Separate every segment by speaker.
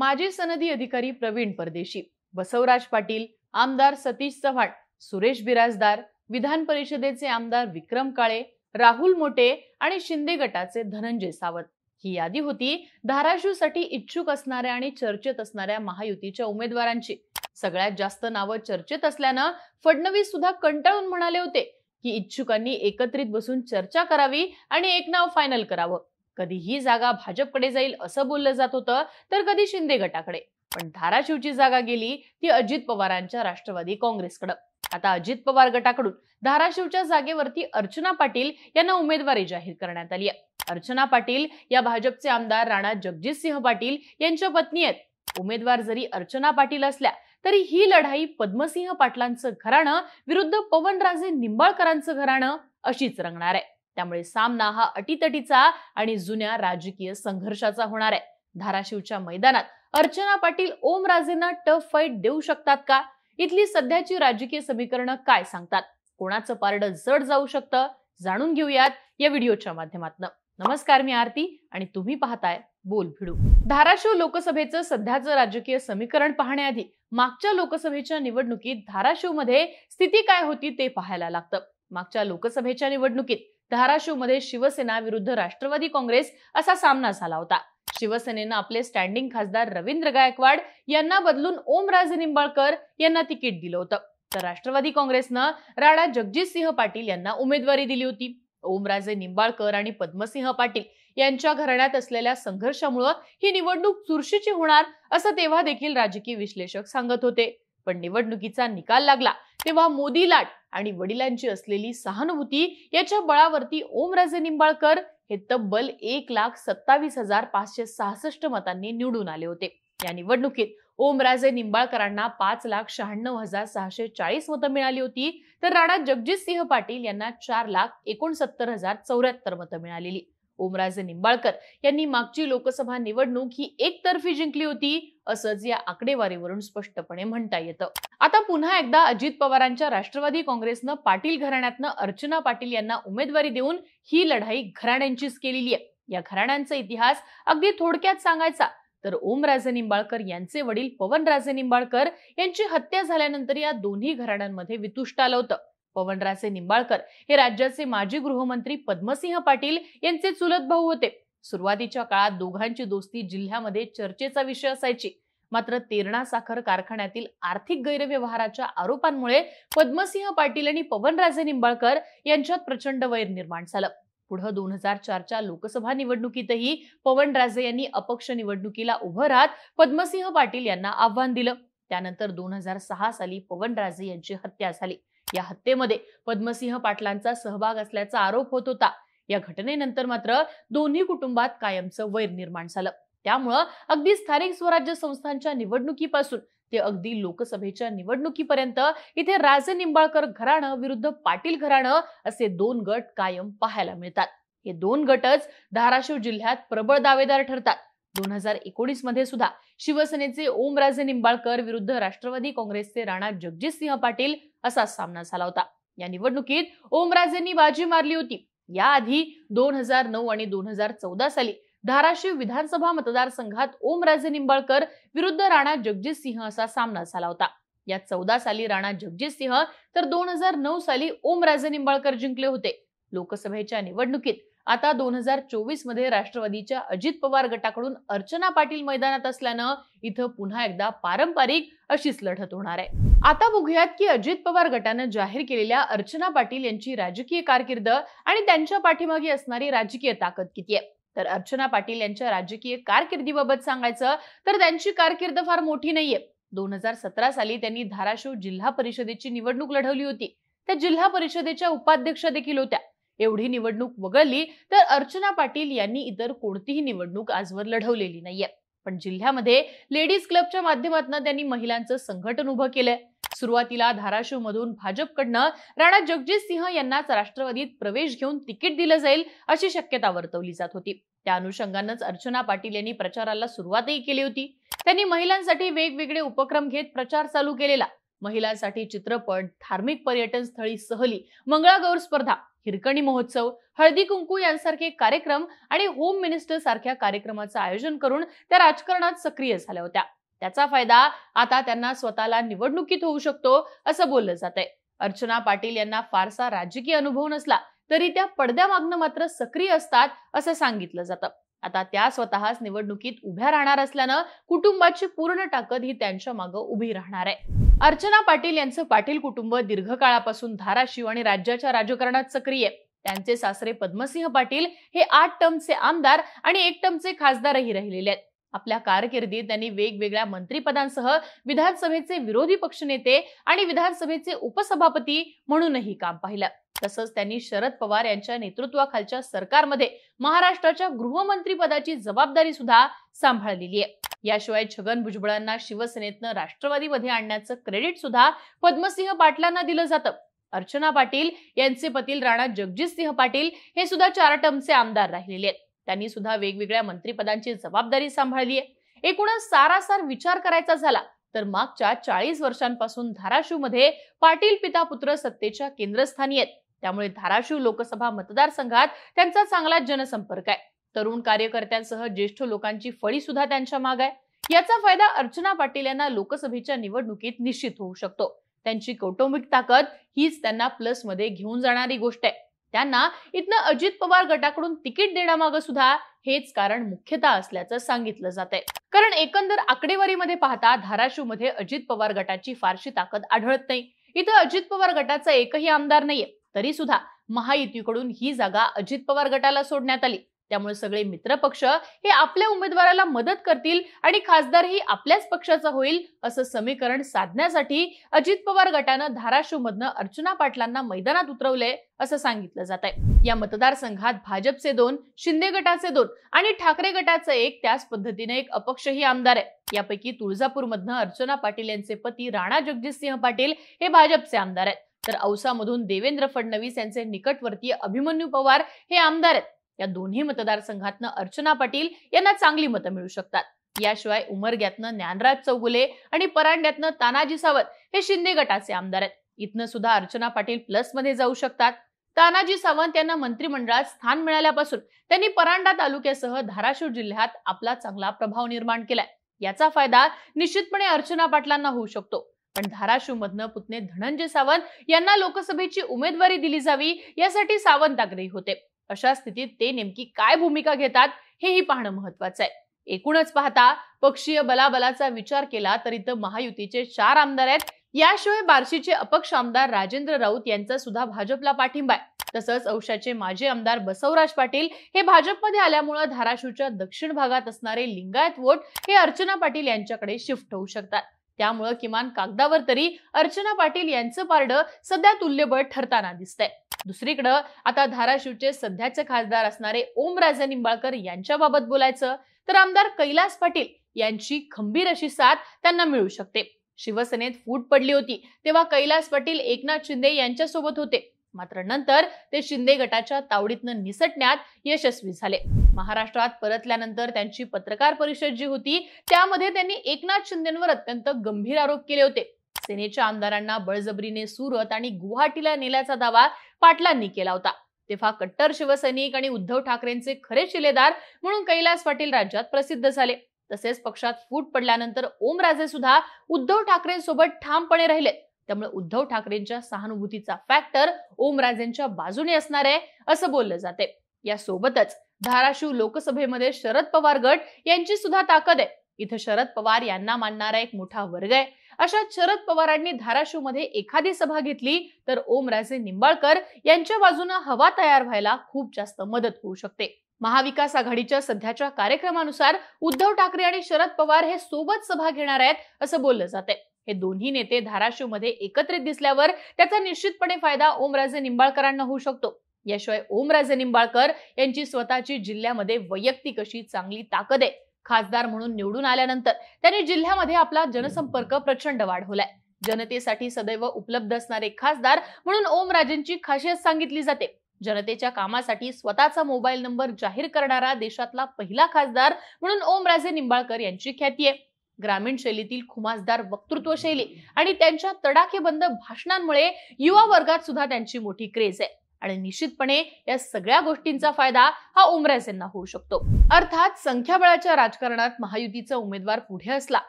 Speaker 1: माजी सनदी अधिकारी प्रवीण परदेशी बसवराज पाटील आमदार सतीश चव्हाण सुरेश बिराजदार विधान परिषदेचे आमदार विक्रम काळे राहुल मोटे आणि शिंदे गटाचे धनंजय सावंत ही यादी होती धाराशिवसाठी इच्छुक असणाऱ्या आणि चर्चेत असणाऱ्या महायुतीच्या उमेदवारांची सगळ्यात जास्त नावं चर्चेत असल्यानं फडणवीस सुद्धा कंटाळून म्हणाले होते की इच्छुकांनी एकत्रित बसून चर्चा करावी आणि एक नाव फायनल करावं कधी ही जागा भाजपकडे जाईल असं बोललं जात होतं तर कधी शिंदे गटाकडे पण धाराशिवची जागा गेली ती अजित पवारांच्या राष्ट्रवादी काँग्रेसकडे आता अजित पवार गटाकडून धाराशिवच्या जागेवरती अर्चना पाटील यांना उमेदवारी जाहीर करण्यात आली आहे अर्चना पाटील या भाजपचे आमदार राणा जगजितसिंह सिंह पाटील यांच्या पत्नी आहेत उमेदवार जरी अर्चना पाटील असल्या तरी ही लढाई पद्मसिंह पाटलांचं घराणं विरुद्ध पवनराजे निंबाळकरांचं घराणं अशीच रंगणार आहे त्यामुळे सामना हा अटीतटीचा आणि जुन्या राजकीय संघर्षाचा होणार आहे धाराशिवच्या मैदानात अर्चना पाटील राजेंना टफ फाईट देऊ शकतात का इथली सध्याची राजकीय समीकरणं काय सांगतात कोणाचं पारडं जड जाऊ शकतं जाणून घेऊयात या व्हिडिओच्या माध्यमातून नमस्कार मी आरती आणि तुम्ही पाहताय बोल भिडू धाराशिव लोकसभेचं सध्याचं राजकीय समीकरण पाहण्याआधी मागच्या लोकसभेच्या निवडणुकीत धाराशिवमध्ये स्थिती काय होती ते पाहायला लागतं मागच्या लोकसभेच्या निवडणुकीत धाराशिवमध्ये शिवसेना विरुद्ध राष्ट्रवादी काँग्रेस असा सामना झाला होता शिवसेनेनं आपले स्टँडिंग खासदार रवींद्र गायकवाड यांना बदलून ओमराजे निंबाळकर यांना तिकीट दिलं होतं तर राष्ट्रवादी काँग्रेसनं राणा जगजितसिंह पाटील यांना उमेदवारी दिली होती ओमराजे निंबाळकर आणि पद्मसिंह पाटील यांच्या घराण्यात असलेल्या संघर्षामुळे ही निवडणूक चुरशीची होणार असं तेव्हा देखील राजकीय विश्लेषक सांगत होते पण निवडणुकीचा निकाल लागला तेव्हा मोदी लाट आणि वडिलांची असलेली सहानुभूती याच्या बळावरती ओमराजे निंबाळकर हे तब्बल एक लाख सत्तावीस हजार पाचशे सहासष्ट मतांनी निवडून आले होते या निवडणुकीत ओमराजे निंबाळकरांना पाच लाख शहाण्णव हजार सहाशे चाळीस मतं मिळाली होती तर राणा जगजितसिंह सिंह पाटील यांना चार लाख एकोणसत्तर हजार चौऱ्याहत्तर मतं मिळालेली ओमराजे निंबाळकर यांनी मागची लोकसभा निवडणूक ही एकतर्फी जिंकली होती असंच या आकडेवारीवरून स्पष्टपणे म्हणता येतं आता पुन्हा एकदा अजित पवारांच्या राष्ट्रवादी काँग्रेसनं पाटील घराण्यातनं अर्चना पाटील यांना उमेदवारी देऊन ही लढाई घराण्यांचीच केलेली आहे या घराण्यांचा इतिहास अगदी थोडक्यात सांगायचा तर ओमराजे निंबाळकर यांचे वडील पवनराजे निंबाळकर यांची हत्या झाल्यानंतर या दोन्ही घराण्यांमध्ये वितुष्ट आलं होतं पवनराजे निंबाळकर हे राज्याचे माजी गृहमंत्री पद्मसिंह पाटील यांचे चुलत भाऊ होते सुरुवातीच्या काळात दोघांची दोस्ती जिल्ह्यामध्ये चर्चेचा विषय असायची मात्र तेरणा साखर कारखान्यातील आर्थिक गैरव्यवहाराच्या आरोपांमुळे पद्मसिंह पाटील आणि पवनराजे निंबाळकर यांच्यात प्रचंड वैर निर्माण झालं पुढं दोन हजार चारच्या लोकसभा निवडणुकीतही पवनराजे यांनी अपक्ष निवडणुकीला उभं राहत पद्मसिंह पाटील यांना आव्हान दिलं त्यानंतर दोन हजार सहा साली पवनराजे यांची हत्या झाली या हत्येमध्ये पद्मसिंह पाटलांचा सहभाग असल्याचा आरोप होत होता या घटनेनंतर मात्र दोन्ही कुटुंबात कायमचं वैर निर्माण झालं त्यामुळं अगदी स्थानिक स्वराज्य संस्थांच्या निवडणुकीपासून ते अगदी लोकसभेच्या निवडणुकीपर्यंत इथे राजे निंबाळकर घराणं विरुद्ध पाटील घराणं असे दोन गट कायम पाहायला मिळतात हे दोन गटच धाराशिव जिल्ह्यात प्रबळ दावेदार ठरतात दोन हजार एकोणीस मध्ये सुद्धा शिवसेनेचे ओमराजे निंबाळकर विरुद्ध राष्ट्रवादी काँग्रेसचे राणा जगजितसिंह पाटील असा सामना झाला होता या निवडणुकीत ओमराजेंनी बाजी मारली होती याआधी दोन हजार नऊ आणि दोन हजार चौदा साली धाराशिव विधानसभा मतदारसंघात ओमराजे निंबाळकर विरुद्ध राणा जगजितसिंह असा सामना झाला होता या चौदा साली राणा जगजितसिंह तर दोन हजार नऊ साली ओमराजे निंबाळकर जिंकले होते लोकसभेच्या निवडणुकीत आता दोन हजार चोवीस मध्ये राष्ट्रवादीच्या अजित पवार गटाकडून अर्चना पाटील मैदानात असल्यानं इथं पुन्हा एकदा पारंपरिक अशीच लढत होणार आहे आता बघूयात की अजित पवार गटानं जाहीर केलेल्या अर्चना पाटील यांची राजकीय कारकिर्द आणि त्यांच्या पाठीमागे असणारी राजकीय ताकद किती आहे तर अर्चना पाटील यांच्या राजकीय कारकिर्दीबाबत सांगायचं तर त्यांची कारकिर्द फार मोठी नाहीये दोन हजार सतरा साली त्यांनी धाराशिव जिल्हा परिषदेची निवडणूक लढवली होती त्या जिल्हा परिषदेच्या उपाध्यक्ष देखील होत्या एवढी निवडणूक वगळली तर अर्चना पाटील यांनी इतर कोणतीही निवडणूक आजवर लढवलेली नाहीये पण जिल्ह्यामध्ये लेडीज क्लबच्या माध्यमातून त्यांनी महिलांचं संघटन उभं केलंय सुरुवातीला धाराशिव मधून भाजपकडनं राणा जगजित सिंह यांनाच राष्ट्रवादीत प्रवेश घेऊन तिकीट दिलं जाईल अशी शक्यता वर्तवली जात होती त्या अनुषंगानंच अर्चना पाटील यांनी प्रचाराला सुरुवातही केली होती त्यांनी महिलांसाठी वेगवेगळे उपक्रम घेत प्रचार चालू केलेला महिलांसाठी चित्रपट धार्मिक पर्यटन स्थळी सहली मंगळागौर स्पर्धा हिरकणी महोत्सव हळदी कुंकू यांसारखे कार्यक्रम आणि होम मिनिस्टर सारख्या कार्यक्रमाचं आयोजन करून त्या राजकारणात सक्रिय झाल्या होत्या त्याचा फायदा आता त्यांना स्वतःला निवडणुकीत होऊ शकतो असं बोललं जात आहे अर्चना पाटील यांना फारसा राजकीय अनुभव नसला तरी त्या पडद्यामागनं मात्र सक्रिय असतात असं सांगितलं जातं आता त्या स्वतःच निवडणुकीत उभ्या राहणार असल्यानं कुटुंबाची पूर्ण ताकद ही त्यांच्या मागे उभी राहणार आहे अर्चना पाटील यांचं पाटील कुटुंब दीर्घकाळापासून धाराशिव आणि राज्याच्या राजकारणात सक्रिय त्यांचे सासरे पद्मसिंह पाटील हे आठ टमचे आमदार आणि एक टर्मचे खासदारही राहिलेले आहेत आपल्या कारकिर्दीत त्यांनी वेगवेगळ्या मंत्रीपदांसह विधानसभेचे विरोधी पक्षनेते आणि विधानसभेचे उपसभापती म्हणूनही काम पाहिलं तसंच त्यांनी शरद पवार यांच्या नेतृत्वाखालच्या सरकारमध्ये महाराष्ट्राच्या गृहमंत्रीपदाची जबाबदारी सुद्धा सांभाळलेली आहे याशिवाय छगन भुजबळांना शिवसेनेतनं राष्ट्रवादीमध्ये आणण्याचं क्रेडिट सुद्धा पद्मसिंह पाटलांना दिलं जातं अर्चना पाटील यांचे पतील राणा जगजितसिंह पाटील हे सुद्धा चार आमदार राहिलेले आहेत त्यांनी सुद्धा वेगवेगळ्या मंत्रिपदांची जबाबदारी सांभाळली आहे एकूणच सारासार विचार करायचा झाला तर मागच्या चाळीस वर्षांपासून धाराशिवमध्ये पाटील पिता पुत्र सत्तेच्या केंद्रस्थानी आहेत त्यामुळे धाराशिव लोकसभा मतदारसंघात त्यांचा चांगला जनसंपर्क आहे तरुण कार्यकर्त्यांसह ज्येष्ठ लोकांची फळी सुद्धा त्यांच्या माग आहे याचा फायदा अर्चना पाटील यांना लोकसभेच्या निवडणुकीत निश्चित होऊ शकतो त्यांची कौटुंबिक ताकद हीच त्यांना प्लस मध्ये घेऊन जाणारी गोष्ट आहे त्यांना इथनं अजित पवार गटाकडून तिकीट देण्यामागं सुद्धा हेच कारण मुख्यतः असल्याचं सांगितलं जात कारण एकंदर आकडेवारीमध्ये पाहता धाराशिवमध्ये अजित पवार गटाची फारशी ताकद आढळत नाही इथं अजित पवार गटाचा एकही आमदार नाहीये तरी सुद्धा महायुतीकडून ही जागा अजित पवार गटाला सोडण्यात आली त्यामुळे सगळे मित्रपक्ष हे आपल्या उमेदवाराला मदत करतील आणि खासदारही आपल्याच पक्षाचा होईल असं समीकरण साधण्यासाठी अजित पवार गटानं धाराशिवमधनं अर्चना पाटलांना मैदानात उतरवले असं सांगितलं जात आहे या मतदारसंघात भाजपचे दोन शिंदे गटाचे दोन आणि ठाकरे गटाचं एक त्याच पद्धतीने एक अपक्षही आमदार आहे यापैकी तुळजापूरमधनं अर्चना पाटील यांचे पती राणा जगजितसिंह पाटील हे भाजपचे आमदार आहेत तर औसामधून देवेंद्र फडणवीस यांचे निकटवर्तीय अभिमन्यू पवार हे आमदार आहेत या दोन्ही मतदारसंघातनं अर्चना पाटील यांना चांगली मतं मिळू शकतात याशिवाय उमरग्यातनं ज्ञानराज चौगुले आणि परांड्यातनं तानाजी सावंत हे शिंदे गटाचे आमदार आहेत इथनं सुद्धा अर्चना पाटील प्लस मध्ये जाऊ शकतात तानाजी सावंत यांना मंत्रिमंडळात स्थान मिळाल्यापासून त्यांनी परांडा तालुक्यासह धाराशिव जिल्ह्यात आपला चांगला प्रभाव निर्माण केलाय याचा फायदा निश्चितपणे अर्चना पाटलांना होऊ शकतो पण धाराशिव मधनं पुतणे धनंजय सावंत यांना लोकसभेची उमेदवारी दिली जावी यासाठी सावंत आग्रही होते अशा स्थितीत ते नेमकी काय भूमिका घेतात हेही पाहणं महत्वाचं आहे एकूणच पाहता पक्षीय बलाबलाचा विचार केला तर इथं महायुतीचे चार आमदार आहेत याशिवाय बार्शीचे अपक्ष आमदार राजेंद्र राऊत यांचा सुद्धा भाजपला पाठिंबा आहे तसंच औशाचे माजी आमदार बसवराज पाटील हे भाजपमध्ये आल्यामुळे धाराशिवच्या दक्षिण भागात असणारे लिंगायत वोट हे अर्चना पाटील यांच्याकडे शिफ्ट होऊ शकतात त्यामुळं किमान कागदावर तरी अर्चना पाटील यांचं पारडं सध्या तुल्यबळ ठरताना दिसतंय दुसरीकडं आता धाराशिवचे सध्याचे खासदार असणारे ओमराजे निंबाळकर यांच्याबाबत बोलायचं तर आमदार कैलास पाटील यांची खंबीर अशी साथ त्यांना मिळू शकते शिवसेनेत फूट पडली होती तेव्हा कैलास पाटील एकनाथ शिंदे यांच्यासोबत होते मात्र नंतर ते शिंदे गटाच्या तावडीतनं निसटण्यात यशस्वी झाले महाराष्ट्रात परतल्यानंतर त्यांची पत्रकार परिषद जी होती त्यामध्ये त्यांनी एकनाथ शिंदेवर अत्यंत गंभीर आरोप केले होते सेनेच्या आमदारांना बळजबरीने सुरत आणि गुवाहाटीला नेल्याचा दावा पाटलांनी केला होता तेव्हा कट्टर शिवसैनिक आणि उद्धव ठाकरेंचे खरे शिलेदार म्हणून कैलास पाटील राज्यात प्रसिद्ध झाले तसेच पक्षात फूट पडल्यानंतर ओमराजे सुद्धा उद्धव ठाकरेंसोबत ठामपणे राहिले त्यामुळे उद्धव ठाकरेंच्या सहानुभूतीचा फॅक्टर ओमराजेंच्या बाजूने असणार आहे असं बोललं जाते यासोबतच धाराशिव लोकसभेमध्ये शरद पवार गट यांची सुद्धा ताकद आहे इथं शरद पवार यांना मानणारा एक मोठा वर्ग आहे अशा शरद पवारांनी धाराशिव मध्ये एखादी सभा घेतली तर ओमराजे निंबाळकर यांच्या बाजूने हवा तयार व्हायला खूप जास्त मदत होऊ शकते महाविकास आघाडीच्या सध्याच्या कार्यक्रमानुसार उद्धव ठाकरे आणि शरद पवार हे सोबत सभा घेणार आहेत असं बोललं जाते हे दोन्ही नेते धाराशिवमध्ये एकत्रित दिसल्यावर त्याचा निश्चितपणे फायदा ओमराजे निंबाळकरांना होऊ शकतो याशिवाय ओमराजे निंबाळकर यांची स्वतःची जिल्ह्यामध्ये वैयक्तिक अशी चांगली ताकद आहे खासदार म्हणून निवडून आल्यानंतर त्यांनी जिल्ह्यामध्ये आपला जनसंपर्क प्रचंड वाढवलाय जनतेसाठी सदैव उपलब्ध असणारे खासदार म्हणून ओमराजेंची खासियत सांगितली जाते जनतेच्या कामासाठी स्वतःचा मोबाईल नंबर जाहीर करणारा देशातला पहिला खासदार म्हणून ओमराजे निंबाळकर यांची ख्याती आहे ग्रामीण शैलीतील खुमासदार वक्तृत्व शैली आणि त्यांच्या तडाखेबंद भाषणांमुळे युवा वर्गात सुद्धा त्यांची मोठी क्रेज आहे आणि निश्चितपणे या सगळ्या गोष्टींचा फायदा हा उमरेस यांना होऊ शकतो अर्थात संख्याबळाच्या राजकारणात महायुतीचा उमेदवार पुढे असला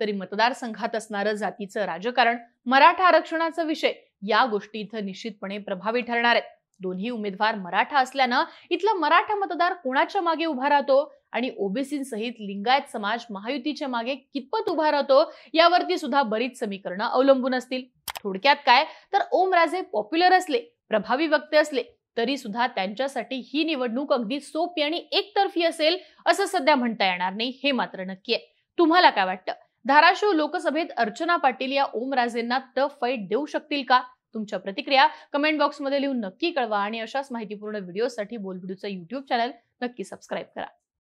Speaker 1: तरी मतदारसंघात असणारं जातीचं राजकारण मराठा आरक्षणाचा विषय या गोष्टी इथं निश्चितपणे प्रभावी ठरणार आहेत दोन्ही उमेदवार मराठा असल्यानं इथला मराठा मतदार कोणाच्या मागे उभा राहतो आणि सहित लिंगायत समाज महायुतीच्या मागे कितपत उभा राहतो यावरती सुद्धा बरीच समीकरणं अवलंबून असतील थोडक्यात काय तर ओम राजे पॉप्युलर असले प्रभावी वक्ते असले तरी सुद्धा त्यांच्यासाठी ही निवडणूक अगदी सोपी आणि एकतर्फी असेल असं सध्या म्हणता येणार नाही हे मात्र नक्की आहे तुम्हाला काय वाटतं धाराशिव लोकसभेत अर्चना पाटील या ओमराजेंना टफ फाईट देऊ शकतील का तुमच्या प्रतिक्रिया कमेंट बॉक्समध्ये लिहून नक्की कळवा आणि अशाच माहितीपूर्ण व्हिडिओसाठी बोलबिडूचं यूट्यूब चॅनल नक्की सबस्क्राईब करा